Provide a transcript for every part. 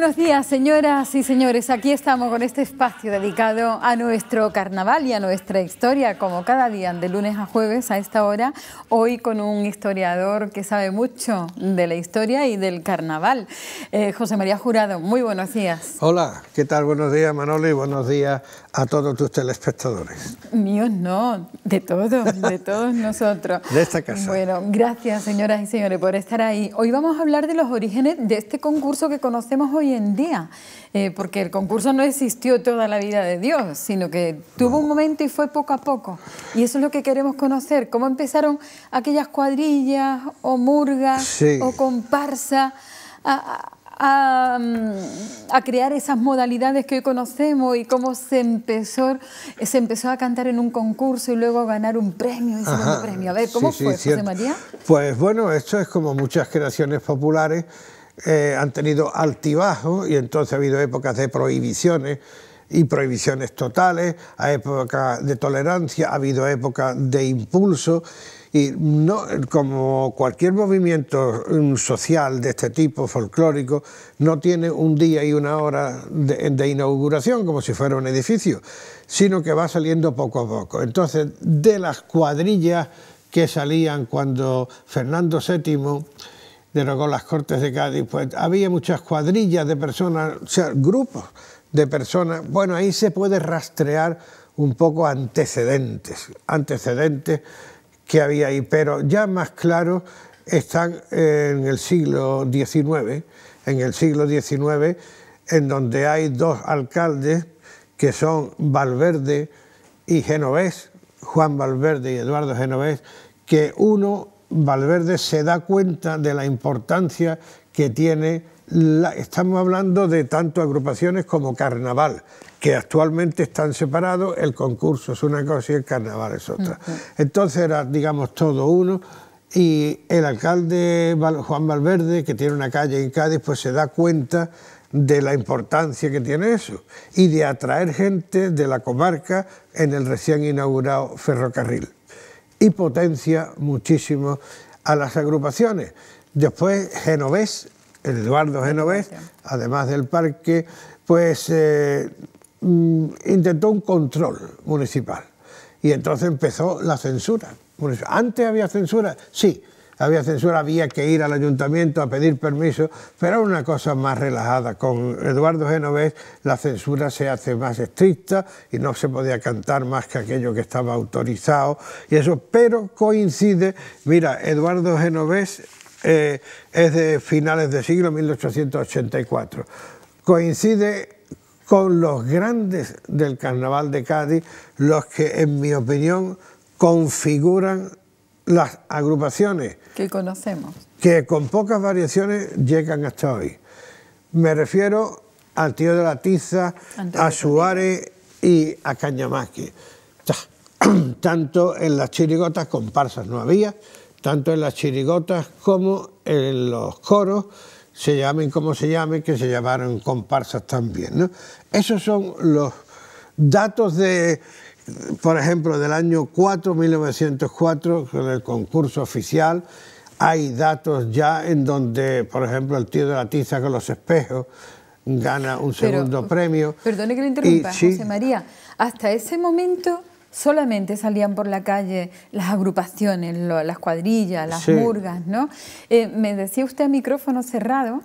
buenos días, señoras y señores. Aquí estamos con este espacio dedicado a nuestro carnaval y a nuestra historia, como cada día, de lunes a jueves a esta hora. Hoy con un historiador que sabe mucho de la historia y del carnaval. Eh, José María Jurado, muy buenos días. Hola, ¿qué tal? Buenos días, Manolo, y buenos días a todos tus telespectadores. Míos no, de todos, de todos nosotros. De esta casa. Bueno, gracias, señoras y señores, por estar ahí. Hoy vamos a hablar de los orígenes de este concurso que conocemos hoy en día, eh, porque el concurso no existió toda la vida de Dios, sino que tuvo un momento y fue poco a poco. Y eso es lo que queremos conocer, cómo empezaron aquellas cuadrillas o murgas o comparsa. Mm, a, crear esas modalidades que hoy conocemos y cómo se empezó, se empezó a cantar en un concurso y luego a ganar un premio A ver, ¿cómo fue, José María? Pues bueno, esto es como muchas creaciones populares eh, han tenido altibajo y entonces ha habido épocas de prohibiciones y prohibiciones totales, a épocas de tolerancia, ha habido épocas de impulso y no, como cualquier movimiento mm, social de este tipo, folclórico, no tiene un día y una hora de, de, inauguración como si fuera un edificio, sino que va saliendo poco a poco. Entonces, de las cuadrillas que salían cuando Fernando VII con las Cortes de Cádiz, pues había muchas cuadrillas de personas, o sea, grupos de personas. Bueno, ahí se puede rastrear un poco antecedentes, antecedentes que había ahí, pero ya más claro están en el siglo XIX, en el siglo XIX, en donde hay dos alcaldes que son Valverde y Genovés, Juan Valverde y Eduardo Genovés, que uno Valverde se da cuenta de la importancia que tiene, estamos hablando de tanto agrupaciones como carnaval, que actualmente están separados, el concurso es una cosa y el carnaval es otra. Entonces era, digamos, todo uno. Y el alcalde Juan Valverde, que tiene una calle en Cádiz, pues se da cuenta de la importancia que tiene eso y de atraer gente de la comarca en el recién inaugurado ferrocarril y potencia muchísimo a las agrupaciones. Después Genovés, el Eduardo Genovés, además del parque, pues eh, mm, intentó un control municipal y entonces empezó la censura. ¿Antes había censura? Sí, había censura, había que ir al ayuntamiento a pedir permiso, pero era una cosa más relajada. Con Eduardo Genovés la censura se hace más estricta y no se podía cantar más que aquello que estaba autorizado y eso, pero coincide, mira, Eduardo Genovés eh, es de finales de siglo 1884, coincide con los grandes del carnaval de Cádiz, los que en mi opinión configuran las agrupaciones que conocemos, que con pocas variaciones llegan hasta hoy. Me refiero al Tío de la Tiza, a Suárez y a Cañamaque. Tanto en las chirigotas comparsas no había, tanto en las chirigotas como en los coros, se llamen como se llamen, que se llamaron comparsas también. Esos son los datos de por ejemplo, del año 4, 1904, con el concurso oficial, hay datos ya en donde, por ejemplo, el tío de la tiza con los espejos gana un segundo premio. Perdone que le interrumpa, José María. Hasta ese momento solamente salían por la calle las agrupaciones, las cuadrillas, las murgas, ¿no? Eh, me decía usted a micrófono cerrado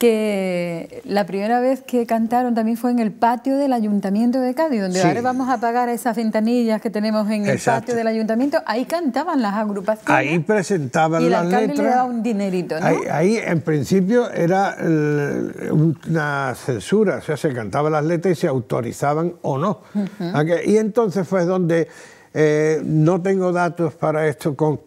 que la primera vez que cantaron también fue en el patio del Ayuntamiento de Cádiz, donde ahora vamos a pagar esas ventanillas que tenemos en el patio del Ayuntamiento. Ahí cantaban las agrupaciones. Ahí presentaban las letras. le daba un dinerito, ¿no? Ahí, en principio era una censura, o sea, se cantaban las letras y se autorizaban o no. Y entonces fue donde... Eh, no tengo datos para esto con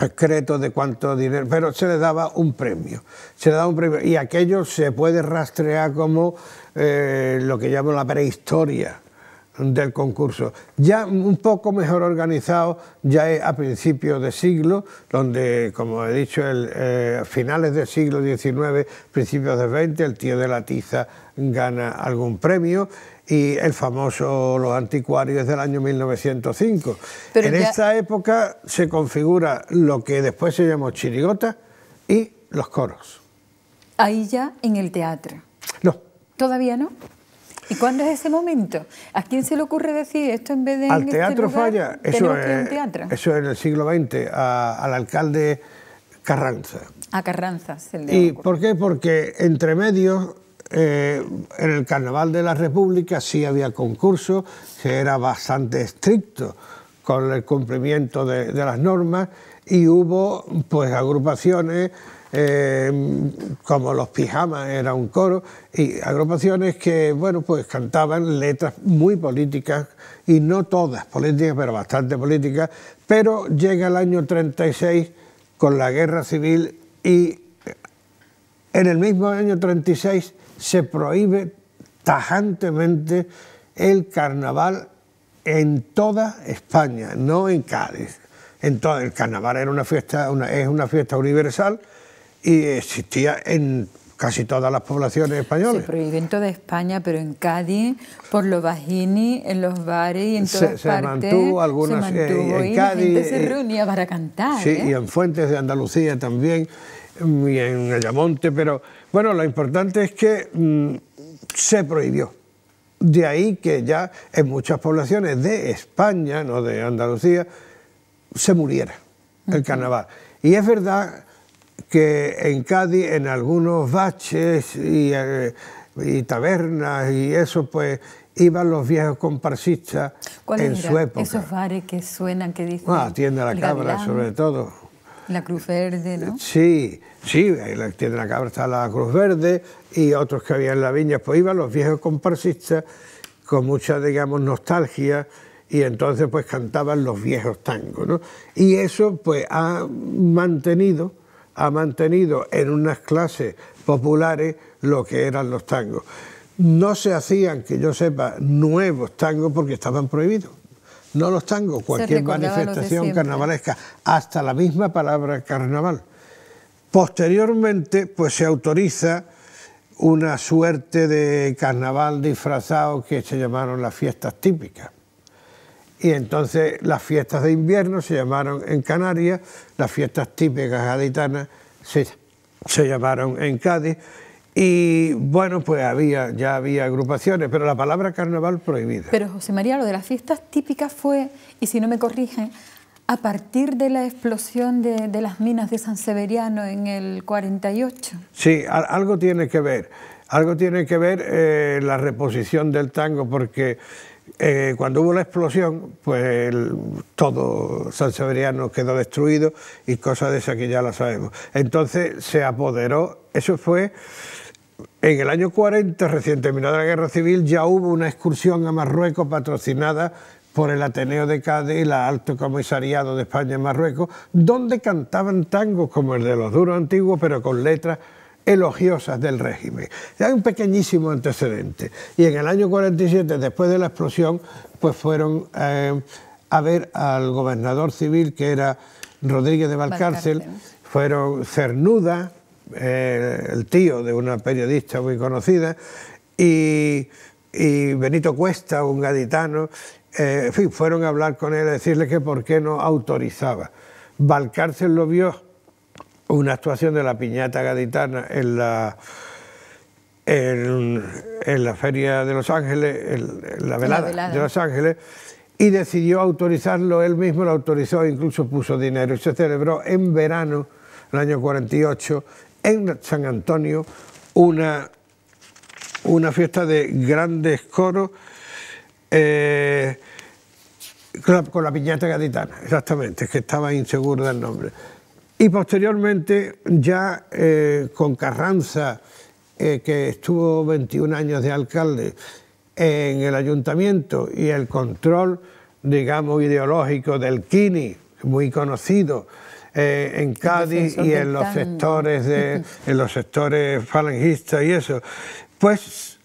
excreto de cuánto dinero, pero se le daba un premio, se le un premio y aquello se puede rastrear como eh, lo que llamo la prehistoria del concurso. Ya un poco mejor organizado, ya a principios de siglo, donde, como he dicho, el, eh, finales del siglo XIX, principios del XX, el tío de la tiza gana algún premio y el famoso Los Anticuarios del año 1905. en esta época se configura lo que después se llamó chirigota y los coros. Ahí ya en el teatro. No. ¿Todavía no? ¿Y cuándo es ese momento? ¿A quién se le ocurre decir esto en vez de... Al este teatro falla, eso es, en el siglo XX, al alcalde Carranza. A Carranza se le ¿Y por qué? Porque entre medios eh, en el Carnaval de la República sí había concurso, que era bastante estricto con el cumplimiento de, las normas y hubo pues agrupaciones eh, como los pijamas era un coro y agrupaciones que bueno pues cantaban letras muy políticas y no todas políticas pero bastante políticas pero llega el año 36 con la guerra civil y en el mismo año 36 se prohíbe tajantemente el carnaval en toda España, no en Cádiz. Entonces, el carnaval era una fiesta, una, es una fiesta universal y existía en casi todas las poblaciones españolas. Se prohíbe en toda España, pero en Cádiz, por los bajini, en los bares y en todas se partes. Mantuvo algunas, se eh, mantuvo, en se reunía para cantar. Sí, ¿eh? y en Fuentes de Andalucía también y en Ayamonte, pero bueno, lo importante es que mm, se prohibió. De ahí que ya en muchas poblaciones de España, no de Andalucía, se muriera el carnaval. Y es verdad que en Cádiz, en algunos baches y, eh, tabernas y eso, pues iban los viejos comparsistas en su época. Esos bares que suenan, que dicen. Ah, tienda la cabra, sobre todo. La Cruz Verde, ¿no? Eh, sí, sí, en la la cabra está la Cruz Verde y otros que había en la viña, pues iban los viejos comparsistas con mucha, digamos, nostalgia y entonces pues cantaban los viejos tangos, ¿no? Y eso pues ha mantenido, ha mantenido en unas clases populares lo que eran los tangos. No se hacían, que yo sepa, nuevos tangos porque estaban prohibidos no los tangos, cualquier manifestación carnavalesca, hasta la misma palabra carnaval. Posteriormente, pues se autoriza una suerte de carnaval disfrazado que se llamaron las fiestas típicas. Y entonces las fiestas de invierno se llamaron en Canarias, las fiestas típicas gaditanas se, se llamaron en Cádiz y bueno, pues había, ya había agrupaciones, pero la palabra carnaval prohibida. Pero José María, lo de las fiestas típicas fue, y si no me corrigen, a partir de la explosión de, las minas de San Severiano en el 48. Sí, algo tiene que ver. Algo tiene que ver eh, la reposición del tango, porque eh, cuando hubo la explosión, pues todo San Severiano quedó destruido y cosas de esa que ya la sabemos. Entonces se apoderó, eso fue en el año 40, recién terminada la Guerra Civil, ya hubo una excursión a Marruecos patrocinada por el Ateneo de Cádiz y la Alto Comisariado de España en Marruecos, donde cantaban tangos como el de los duros antiguos, pero con letras elogiosas del régimen. Hay un pequeñísimo antecedente. Y en el año 47, después de la explosión, pues fueron eh, a ver al gobernador civil, que era Rodríguez de Valcárcel. fueron Cernuda, eh, el tío de una periodista muy conocida, y, Benito Cuesta, un gaditano, eh, fueron a hablar con él a decirle que por qué no autorizaba. Valcárcel lo vio, una actuación de la piñata gaditana en la... En, la Feria de Los Ángeles, en, la, velada de Los Ángeles, y decidió autorizarlo, él mismo lo autorizó, incluso puso dinero, y se celebró en verano, el año 48, en San Antonio una, una fiesta de grandes coros eh, con, la, piñata gaditana, exactamente, que estaba inseguro del nombre. Y posteriormente, ya eh, con Carranza, eh, que estuvo 21 años de alcalde en el ayuntamiento y el control, digamos, ideológico del Kini, muy conocido, eh, en Cádiz y en los sectores de, en los sectores falangistas y eso, pues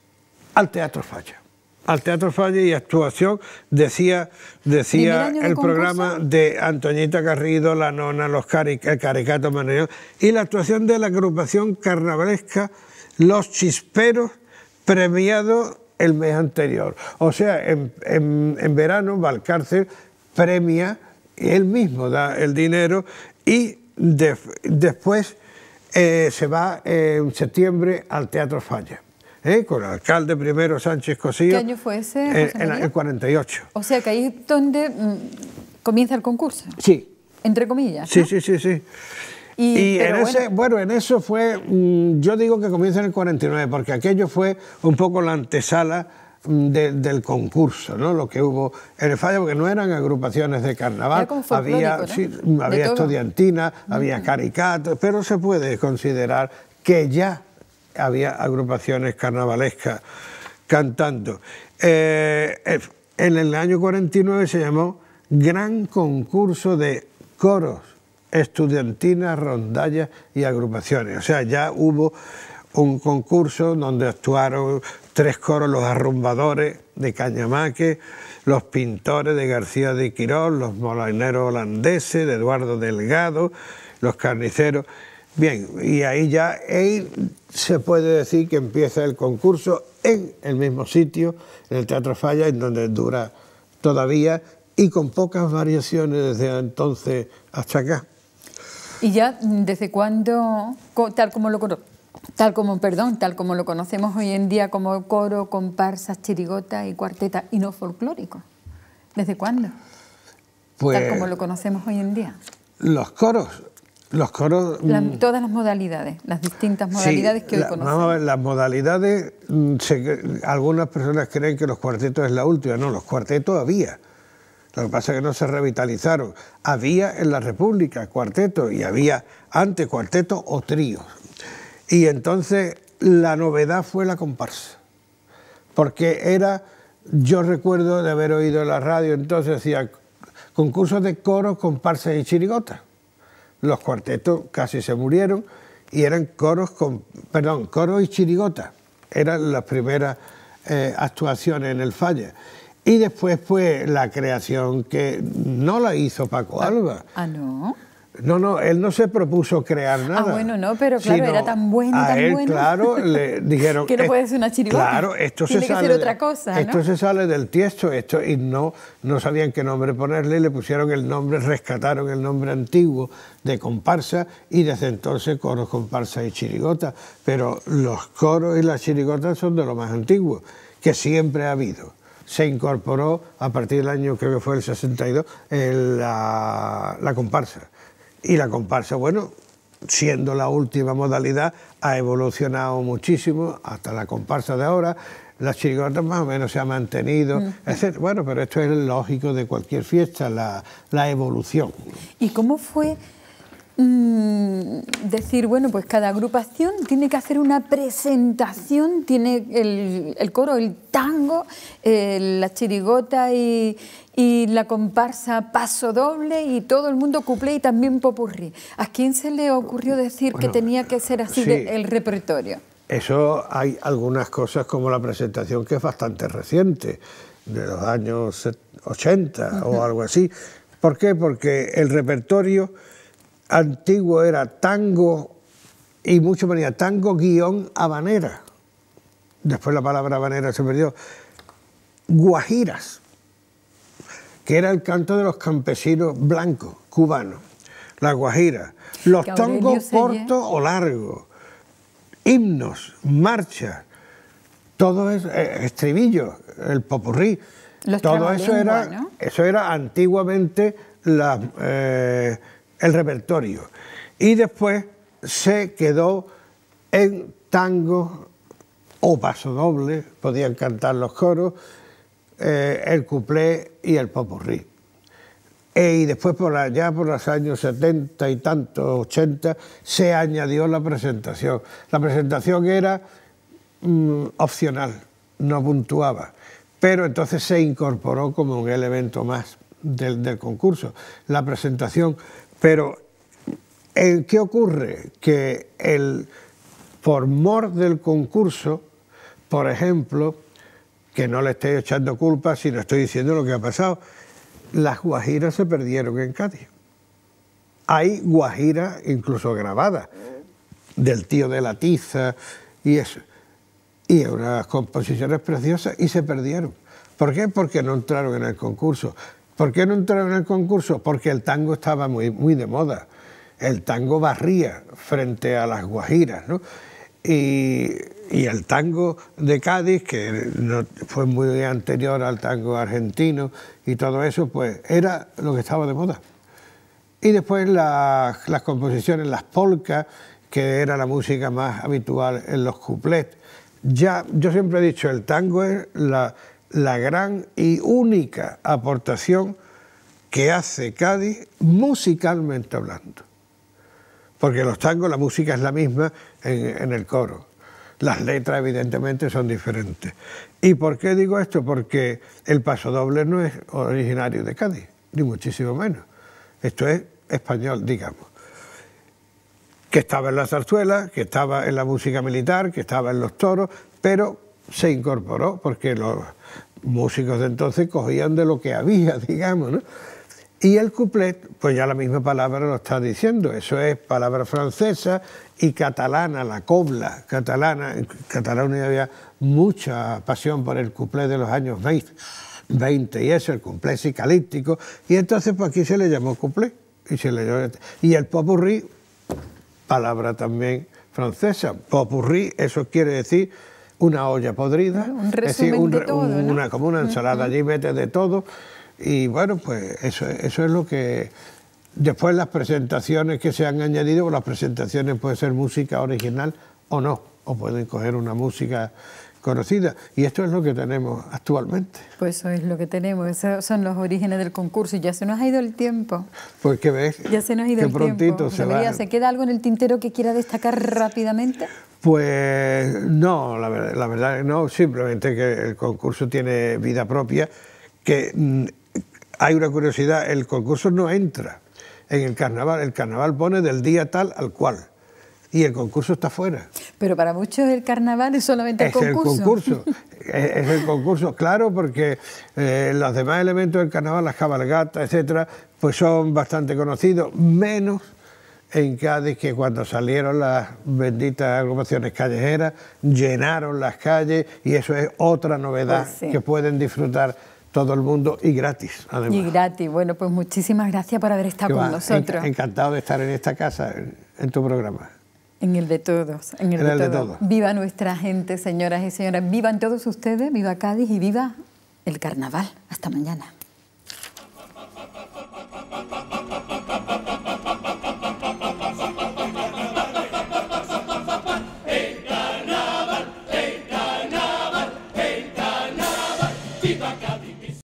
al teatro falla. Al teatro falla y actuación, decía, decía el programa de Antoñita Garrido, La Nona, los Caricatos... el Caricato y la actuación de la agrupación carnavalesca Los Chisperos, premiado el mes anterior. O sea, en, en verano Valcárcel premia él mismo da el dinero y después eh, se va eh, en septiembre al Teatro Falla. ¿eh? Con el alcalde primero Sánchez Cosío. ¿Qué año fue ese? En, el 48. O sea que ahí es donde mm, comienza el concurso. Sí. Entre comillas. Sí, sí, sí, sí. Y, en ese, bueno. en eso fue, mm, yo digo que comienza en el 49, porque aquello fue un poco la antesala del concurso, ¿no? Lo que hubo en el fallo, porque no eran agrupaciones de carnaval, había, estudiantinas, había estudiantina, había caricatos, pero se puede considerar que ya había agrupaciones carnavalescas cantando. Eh, en el año 49 se llamó Gran Concurso de Coros, Estudiantinas, Rondallas y Agrupaciones. O sea, ya hubo un concurso donde actuaron tres coros, los arrumbadores de Cañamaque, los pintores de García de Quiroz los molineros holandeses de Eduardo Delgado, los carniceros. Bien, y ahí ya se puede decir que empieza el concurso en el mismo sitio, en el Teatro Falla, en donde dura todavía y con pocas variaciones desde entonces hasta acá. ¿Y ya desde cuándo, tal como lo conozco? tal como, perdón, tal como lo conocemos hoy en día como coro, comparsas, chirigota y cuarteta, y no folclórico. ¿Desde cuándo? Pues, tal como lo conocemos hoy en día. Los coros, los coros... Mm, todas las modalidades, las distintas modalidades que hoy conocemos. a las modalidades, mm, algunas personas creen que los cuartetos es la última, no, los cuartetos había. Lo que pasa es que no se revitalizaron. Había en la República cuartetos y había antes cuartetos o tríos. Y entonces la novedad fue la comparsa, porque era, yo recuerdo de haber oído en la radio, entonces hacía concursos de coros, comparsas y chirigota. Los cuartetos casi se murieron y eran coros, con, perdón, coros y chirigota, Eran las primeras eh, actuaciones en el Falla. Y después fue la creación que no la hizo Paco ah, Alba. Ah, no. No, no, él no se propuso crear ah, nada. Ah, bueno, no, pero claro, era tan bueno, tan él, bueno. claro, le dijeron... que no puede ser una chirigota, Claro, esto se sale... otra cosa, Esto se sale del tiesto, esto, y no, no sabían qué nombre ponerle, y le pusieron el nombre, rescataron el nombre antiguo de comparsa, y desde entonces coros, comparsa y chirigota. Pero los coros y las chirigotas son de lo más antiguo, que siempre ha habido se incorporó a partir del año, que fue el 62, la comparsa. Y la comparsa, bueno, siendo la última modalidad, ha evolucionado muchísimo hasta la comparsa de ahora. Las chirigotas más o menos se ha mantenido, Bueno, pero esto es lógico de cualquier fiesta, la, la evolución. ¿Y cómo fue? Mm, decir, bueno, pues cada agrupación tiene que hacer una presentación, tiene el, el coro, el tango, la chirigota y, la comparsa paso doble y todo el mundo cuplé y también popurrí. ¿A quién se le ocurrió decir que tenía que ser así el repertorio? Eso hay algunas cosas como la presentación que es bastante reciente, de los años 80 o algo así. ¿Por qué? Porque el repertorio antiguo era tango y mucho venía tango guión habanera. Después la palabra habanera se perdió. Guajiras, que era el canto de los campesinos blancos, cubanos. La guajira. Los tongos cortos o largos. Himnos, marchas, todo es eh, estribillo el popurrí. todo eso era, eso era antiguamente las... Eh, el repertorio. Y después se quedó en tango o paso doble, podían cantar los coros, eh, el cuplé y el popurrí. E, y después ya por los años 70 y tanto, 80, se añadió la presentación. La presentación era mm, opcional, no puntuaba, pero entonces se incorporó como un elemento más del, del concurso. La presentación pero, ¿en eh, ¿qué ocurre? Que el, por mor del concurso, por ejemplo, que no le estoy echando culpa, sino estoy diciendo lo que ha pasado, las guajiras se perdieron en Cádiz. Hay guajiras incluso grabadas, del tío de la tiza y eso. Y unas composiciones preciosas y se perdieron. ¿Por qué? Porque no entraron en el concurso. ¿Por qué no entraron en el concurso? Porque el tango estaba muy, muy de moda. El tango barría frente a las guajiras, Y, el tango de Cádiz, que fue muy anterior al tango argentino y todo eso, pues era lo que estaba de moda. Y después las, composiciones, las polcas, que era la música más habitual en los couplets. Ya, yo siempre he dicho, el tango es la, la gran y única aportación que hace Cádiz musicalmente hablando. Porque los tangos la música es la misma en, el coro. Las letras evidentemente son diferentes. ¿Y por qué digo esto? Porque el paso doble no es originario de Cádiz, ni muchísimo menos. Esto es español, digamos que estaba en la zarzuela, que estaba en la música militar, que estaba en los toros, pero se incorporó, porque los músicos de entonces cogían de lo que había, digamos, ¿no? Y el couplet, pues ya la misma palabra lo está diciendo, eso es palabra francesa y catalana, la cobla catalana. En Cataluña había mucha pasión por el couplet de los años 20, y eso, el couplet psicalíptico. Y entonces pues aquí se le llamó couplet y se le llamó... Este. Y el popurrí, palabra también francesa. Popurrí, eso quiere decir una olla podrida, es una, como una ensalada allí, mete de todo. Y bueno, pues eso, eso es lo que... Después las presentaciones que se han añadido, las presentaciones puede ser música original o no, o pueden coger una música conocida. Y esto es lo que tenemos actualmente. Pues eso es lo que tenemos, esos son los orígenes del concurso y ya se nos ha ido el tiempo. Pues que ves, ya se nos ha ido el prontito tiempo. se va. ¿Se queda algo en el tintero que quiera destacar rápidamente? Pues no, la verdad, no, simplemente que el concurso tiene vida propia, que mm, hay una curiosidad, el concurso no entra en el carnaval, el carnaval pone del día tal al cual y el concurso está fuera. Pero para muchos el carnaval es solamente el es concurso. El concurso. es, el concurso, claro, porque eh, los demás elementos del carnaval, las cabalgatas, etcétera, pues son bastante conocidos, menos en Cádiz que cuando salieron las benditas agrupaciones callejeras, llenaron las calles y eso es otra novedad pues que pueden disfrutar todo el mundo y gratis, además. Y gratis. Bueno, pues muchísimas gracias por haber estado con nosotros. Encantado de estar en esta casa, en tu programa. En el de todos, en el, de, de, todos. Viva nuestra gente, señoras y señores. Vivan todos ustedes, viva Cádiz y viva el carnaval. Hasta mañana.